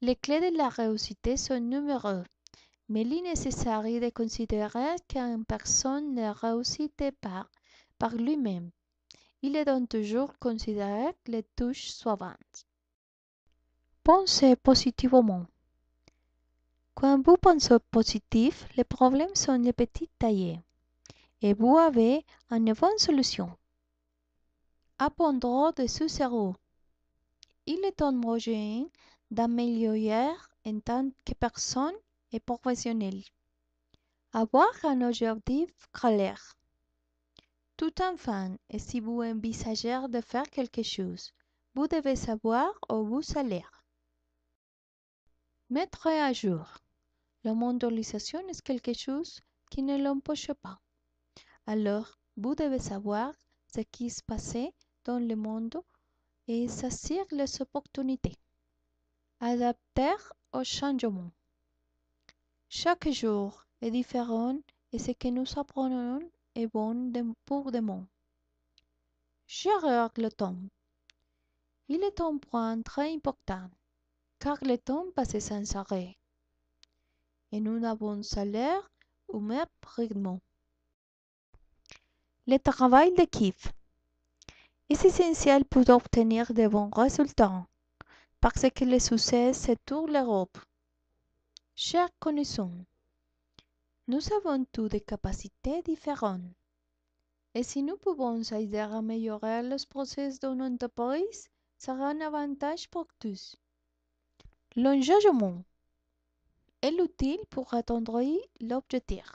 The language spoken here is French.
Les clés de la réussite sont nombreuses, mais il est nécessaire de considérer qu'une personne ne réussit pas par lui-même. Il est donc toujours considérer les touches suivantes. Pensez positivement. Quand vous pensez positif, les problèmes sont de petits taillés et vous avez une bonne solution. Apprendre de sous zéro. Il est homogène d'améliorer en tant que personne et professionnelle. Avoir un objectif clair. Tout enfant, et si vous envisagez de faire quelque chose, vous devez savoir où vous allez. Mettre à jour. La mondialisation est quelque chose qui ne l'empêche pas. Alors, vous devez savoir ce qui se passe dans le monde et saisir les opportunités. Adapter au changement. Chaque jour est différent et ce que nous apprenons est bon pour demain. Gérer le temps. Il est un point très important car le temps passe sans arrêt et nous n'avons salaire ou même rythme. Le travail d'équipe est essentiel pour obtenir de bons résultats parce que le succès c'est tout l'europe chers connaissants nous avons tous des capacités différentes et si nous pouvons aider à améliorer le process d'une entreprise sera un avantage pour tous l'engagement est l'outil pour atteindre l'objectif